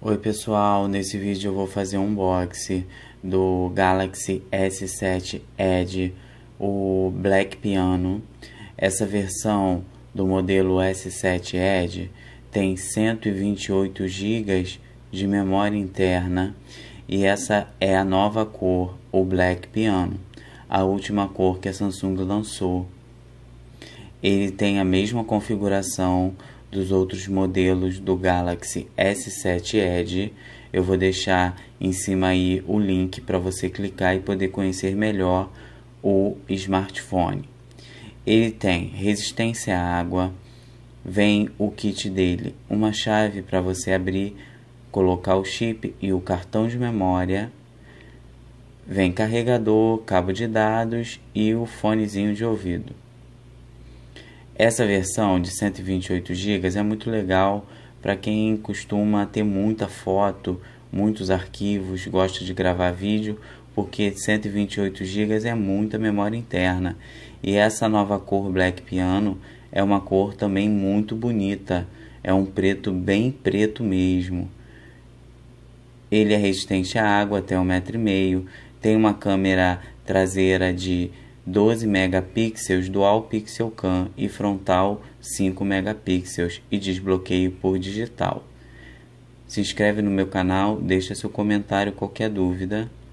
Oi pessoal, nesse vídeo eu vou fazer um unboxing do Galaxy S7 Edge, o Black Piano. Essa versão do modelo S7 Edge tem 128 GB de memória interna e essa é a nova cor, o Black Piano, a última cor que a Samsung lançou. Ele tem a mesma configuração dos outros modelos do Galaxy S7 Edge. Eu vou deixar em cima aí o link para você clicar e poder conhecer melhor o smartphone. Ele tem resistência à água, vem o kit dele, uma chave para você abrir, colocar o chip e o cartão de memória. Vem carregador, cabo de dados e o fonezinho de ouvido. Essa versão de 128 GB é muito legal para quem costuma ter muita foto, muitos arquivos, gosta de gravar vídeo, porque 128 GB é muita memória interna. E essa nova cor Black Piano é uma cor também muito bonita, é um preto bem preto mesmo. Ele é resistente à água até um metro e meio, tem uma câmera traseira de 12 megapixels dual pixel cam e frontal 5 megapixels e desbloqueio por digital. Se inscreve no meu canal, deixa seu comentário, qualquer dúvida.